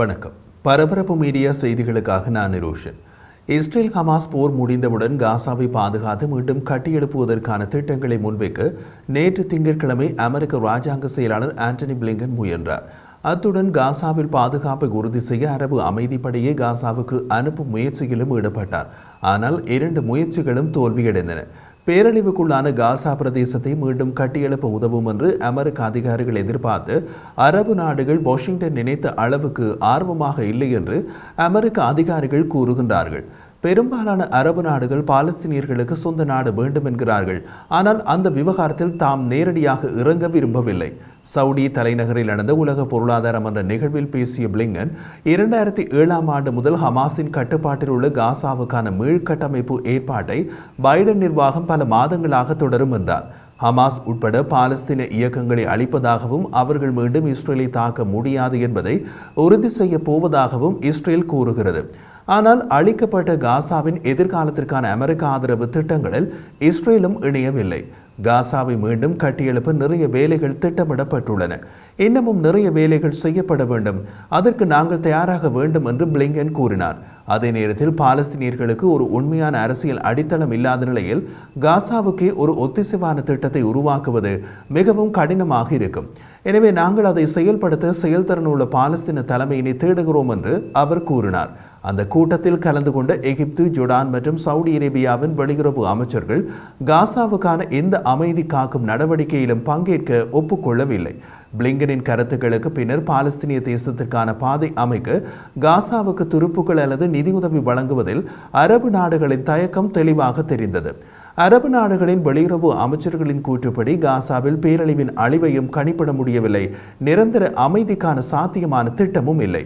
வணக்கம் பரபரப்பு மீடியா செய்திகளுக்காக நான் நிரோஷன் இஸ்ரேல் ஹமாஸ் போர் முடிந்தவுடன் காசாவை பாதுகாத்து மீண்டும் கட்டியெழுப்புவதற்கான திட்டங்களை முன்வைக்க நேற்று திங்கட்கிழமை அமெரிக்க ராஜாங்க செயலாளர் ஆண்டனி பிளிங்கன் முயன்றார் அத்துடன் காசாவில் பாதுகாப்பை உறுதி செய்ய அரபு அமைதிப்படையே காசாவுக்கு அனுப்பும் முயற்சியிலும் ஈடுபட்டார் ஆனால் இரண்டு முயற்சிகளும் தோல்வியடைந்தன பேரழிவுக்குள்ளான காசா பிரதேசத்தை மீண்டும் கட்டியெழுப்ப உதவும் என்று அமெரிக்க அதிகாரிகள் எதிர்பார்த்து அரபு நாடுகள் வாஷிங்டன் நினைத்த அளவுக்கு ஆர்வமாக இல்லை என்று அமெரிக்க அதிகாரிகள் கூறுகின்றார்கள் பெரும்பாலான அரபு நாடுகள் பாலஸ்தீனியர்களுக்கு சொந்த நாடு வேண்டும் என்கிறார்கள் ஆனால் அந்த விவகாரத்தில் தாம் நேரடியாக இறங்க விரும்பவில்லை சவுடி தலைநகரில் நடந்த உலக பொருளாதாரம் என்ற நிகழ்வில் பேசிய பிளிங்கன் இரண்டாயிரத்தி ஏழாம் ஆண்டு முதல் ஹமாஸின் கட்டுப்பாட்டில் உள்ள காசாவுக்கான மீள்கட்டமைப்பு ஏற்பாட்டை பைடன் நிர்வாகம் பல மாதங்களாக தொடரும் என்றார் ஹமாஸ் உட்பட பாலஸ்தீன இயக்கங்களை அழிப்பதாகவும் அவர்கள் மீண்டும் இஸ்ரேலை தாக்க முடியாது என்பதை உறுதி செய்யப் போவதாகவும் இஸ்ரேல் கூறுகிறது ஆனால் அளிக்கப்பட்ட காசாவின் எதிர்காலத்திற்கான அமெரிக்க ஆதரவு திட்டங்களில் இஸ்ரேலும் இணையவில்லை காசாவை மீண்டும் கட்டியெழுப்ப நிறைய வேலைகள் திட்டமிடப்பட்டுள்ளன இன்னமும் நிறைய வேலைகள் செய்யப்பட வேண்டும் அதற்கு நாங்கள் தயாராக வேண்டும் என்று பிளிங்கன் கூறினார் அதே நேரத்தில் பாலஸ்தீனியர்களுக்கு ஒரு உண்மையான அரசியல் அடித்தளம் இல்லாத நிலையில் காசாவுக்கே ஒரு ஒத்திசைவான திட்டத்தை உருவாக்குவது மிகவும் கடினமாக இருக்கும் எனவே நாங்கள் அதை செயல்படுத்த செயல்திறனுள்ள பாலஸ்தீன தலைமையினை தேடுகிறோம் என்று அவர் கூறினார் அந்த கூட்டத்தில் கலந்து கொண்ட எகிப்து ஜுடான் மற்றும் சவுதி அரேபியாவின் வெளியுறவு அமைச்சர்கள் காசாவுக்கான எந்த அமைதி காக்கும் நடவடிக்கையிலும் பங்கேற்க ஒப்புக்கொள்ளவில்லை பிளிங்கனின் கருத்துக்களுக்கு பின்னர் பாலஸ்தீனிய தேசத்திற்கான பாதை அமைக்க காசாவுக்கு துருப்புகள் அல்லது நிதியுதவி வழங்குவதில் அரபு நாடுகளின் தயக்கம் தெளிவாக தெரிந்தது அரபு நாடுகளின் வெளியுறவு அமைச்சர்களின் கூற்றுப்படி காசாவில் பேரழிவின் அழிவையும் கணிப்பிட முடியவில்லை நிரந்தர அமைதிக்கான சாத்தியமான திட்டமும் இல்லை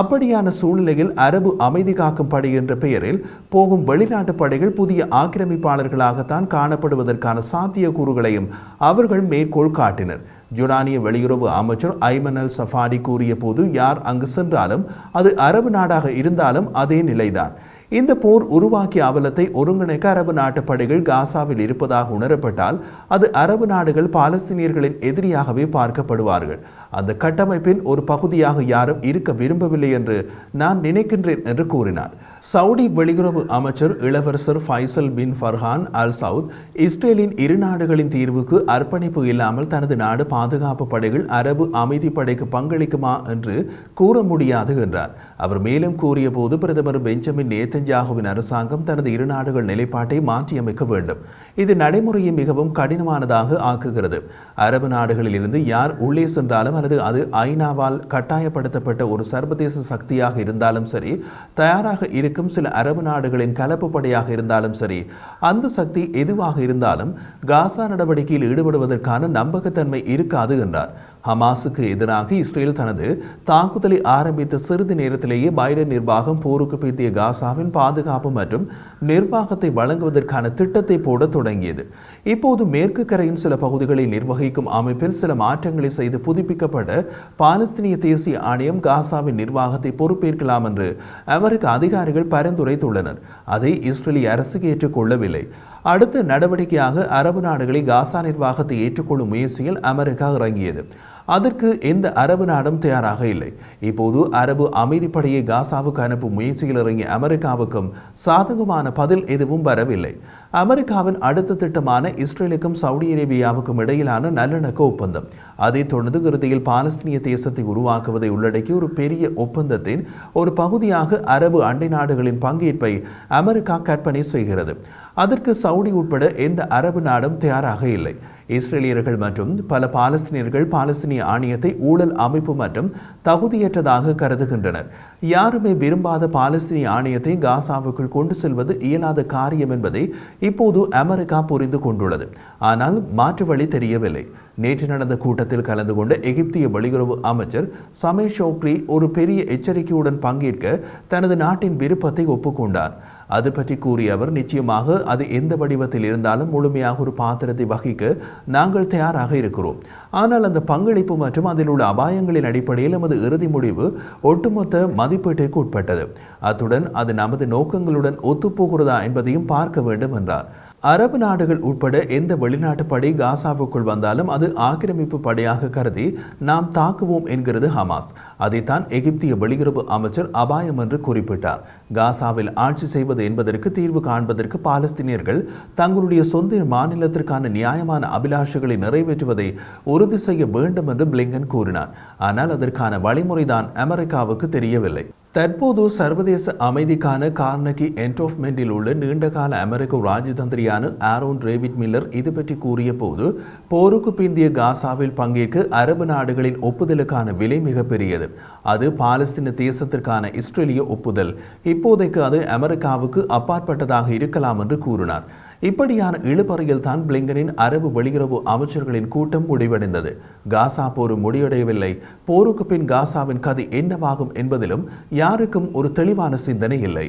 அப்படியான சூழ்நிலையில் அரபு அமைதி காக்கும் படை என்ற பெயரில் போகும் வெளிநாட்டு படைகள் புதிய ஆக்கிரமிப்பாளர்களாகத்தான் காணப்படுவதற்கான சாத்தியக்கூறுகளையும் அவர்கள் மேற்கோள் காட்டினர் ஜுடானிய வெளியுறவு அமைச்சர் ஐமன் அல் சஃபாடி கூறிய போது யார் அங்கு சென்றாலும் அது அரபு நாடாக இருந்தாலும் அதே நிலைதான் இந்த போர் உருவாக்கிய அவலத்தை ஒருங்கிணைக்க அரபு நாட்டு படைகள் காசாவில் இருப்பதாக உணரப்பட்டால் அது அரபு நாடுகள் பாலஸ்தீனியர்களின் எதிரியாகவே பார்க்கப்படுவார்கள் அந்த கட்டமைப்பின் ஒரு பகுதியாக யாரும் இருக்க விரும்பவில்லை என்று நான் நினைக்கின்றேன் என்று கூறினார் சவுடி வெளியுறவு அமைச்சர் இளவரசர் Faisal bin Farhan al Saud இஸ்ரேலின் இரு நாடுகளின் தீர்வுக்கு அர்ப்பணிப்பு இல்லாமல் தனது நாடு பாதுகாப்பு படைகள் அரபு அமைதி படைக்கு பங்களிக்குமா என்று கூற முடியாது என்றார் அவர் மேலும் கூறிய போது பிரதமர் பெஞ்சமின் நேத்தஞ்சாகுவின் அரசாங்கம் தனது இரு நாடுகள் நிலைப்பாட்டை மாற்றியமைக்க வேண்டும் இது நடைமுறையை மிகவும் கடினமானதாக ஆக்குகிறது அரபு நாடுகளில் இருந்து யார் உள்ளே சென்றாலும் அல்லது அது ஐநாவால் கட்டாயப்படுத்தப்பட்ட ஒரு சர்வதேச சக்தியாக இருந்தாலும் சரி தயாராக இரு இருக்கும் சில அரபு நாடுகளின் கலப்பு படையாக இருந்தாலும் சரி அந்த சக்தி எதுவாக இருந்தாலும் காசா நடவடிக்கையில் ஈடுபடுவதற்கான நம்பகத்தன்மை இருக்காது என்றார் ஹமாஸுக்கு எதிராக இஸ்ரேல் தனது தாக்குதலை ஆரம்பித்த சிறிது நேரத்திலேயே பைடன் நிர்வாகம் போருக்கு பீத்திய காசாவின் பாதுகாப்பு மற்றும் நிர்வாகத்தை வழங்குவதற்கான திட்டத்தை போட தொடங்கியது இப்போது மேற்கு கரையின் சில பகுதிகளை நிர்வகிக்கும் அமைப்பில் சில மாற்றங்களை செய்து புதுப்பிக்கப்பட பாலஸ்தீனிய தேசிய ஆணையம் காசாவின் நிர்வாகத்தை பொறுப்பேற்கலாம் என்று அவருக்கு அதிகாரிகள் பரிந்துரைத்துள்ளனர் அதை இஸ்ரேலிய அரசு ஏற்றுக்கொள்ளவில்லை அடுத்த நடவடிக்கையாக அரபு நாடுகளில் காசா நிர்வாகத்தை ஏற்றுக்கொள்ளும் முயற்சியில் அமெரிக்கா இறங்கியது அதற்கு எந்த அரபு நாடும் தயாராக இல்லை இப்போது அரபு அமைதிப்படையை காசாவுக்கு அனுப்பும் முயற்சியில் இறங்கிய அமெரிக்காவுக்கும் சாதகமான பதில் எதுவும் வரவில்லை அமெரிக்காவின் அடுத்த திட்டமான இஸ்ரேலுக்கும் சவுதி அரேபியாவுக்கும் இடையிலான நல்லிணக்க ஒப்பந்தம் அதைத் தொடர்ந்து இறுதியில் பாலஸ்தீனிய தேசத்தை உருவாக்குவதை உள்ளடக்கிய ஒரு பெரிய ஒப்பந்தத்தின் ஒரு பகுதியாக அரபு அண்டை நாடுகளின் பங்கேற்பை அமெரிக்கா கற்பனை செய்கிறது அதற்கு சவுடி உட்பட எந்த அரபு நாடும் தயாராக இல்லை இஸ்ரேலியர்கள் மற்றும் பல பாலஸ்தீனியர்கள் பாலஸ்தீனிய ஆணையத்தை ஊழல் அமைப்பு மற்றும் தகுதியற்றதாக கருதுகின்றனர் யாருமே விரும்பாத பாலஸ்தீனிய ஆணையத்தை காசாவுக்குள் கொண்டு செல்வது இயலாத காரியம் என்பதை இப்போது அமெரிக்கா புரிந்து கொண்டுள்ளது ஆனால் மாற்று வழி தெரியவில்லை நேற்று நடந்த கூட்டத்தில் கலந்து கொண்ட எகிப்திய வெளியுறவு அமைச்சர் சமேஷ் ஷோக்ரி ஒரு பெரிய எச்சரிக்கையுடன் பங்கேற்க தனது நாட்டின் விருப்பத்தை ஒப்புக்கொண்டார் அது பற்றி கூறிய அவர் நிச்சயமாக அது எந்த வடிவத்தில் இருந்தாலும் முழுமையாக ஒரு பாத்திரத்தை வகிக்க நாங்கள் தயாராக இருக்கிறோம் ஆனால் அந்த பங்களிப்பு மற்றும் அதில் உள்ள அபாயங்களின் அடிப்படையில் நமது இறுதி முடிவு ஒட்டுமொத்த மதிப்பீட்டிற்கு உட்பட்டது அத்துடன் அது நமது நோக்கங்களுடன் ஒத்துப்போகிறதா என்பதையும் பார்க்க வேண்டும் என்றார் அரபு நாடுகள் உட்பட எந்த வெளிநாட்டு படை காசாவுக்குள் வந்தாலும் அது ஆக்கிரமிப்பு படையாக கருதி நாம் தாக்குவோம் என்கிறது ஹமாஸ் அதைத்தான் எகிப்திய வெளியுறவு அமைச்சர் அபாயம் என்று குறிப்பிட்டார் காசாவில் ஆட்சி செய்வது என்பதற்கு தீர்வு காண்பதற்கு பாலஸ்தீனியர்கள் தங்களுடைய சொந்த மாநிலத்திற்கான நியாயமான அபிலாஷைகளை நிறைவேற்றுவதை உறுதி செய்ய வேண்டும் என்று பிளிங்கன் கூறினார் ஆனால் அதற்கான வழிமுறைதான் அமெரிக்காவுக்கு தெரியவில்லை தற்போது சர்வதேச அமைதிக்கான கார்னகி என்டோஃப்மெண்டில் உள்ள நீண்டகால அமெரிக்க ராஜதந்திரியான ஆரோன் டேவிட் மில்லர் இது பற்றி கூறிய போது போருக்கு பிந்திய காசாவில் பங்கேற்க அரபு நாடுகளின் ஒப்புதலுக்கான விலை மிகப்பெரியது அது பாலஸ்தீன தேசத்திற்கான இஸ்ரேலிய ஒப்புதல் இப்போதைக்கு அது அமெரிக்காவுக்கு அப்பாற்பட்டதாக இருக்கலாம் என்று கூறினார் இப்படியான இழுபறையில் தான் பிளிங்கனின் அரபு வெளியுறவு அமைச்சர்களின் கூட்டம் முடிவடைந்தது காசா போர் முடிவடையவில்லை போருக்கு பின் காசாவின் கதை என்னவாகும் என்பதிலும் யாருக்கும் ஒரு தெளிவான சிந்தனை இல்லை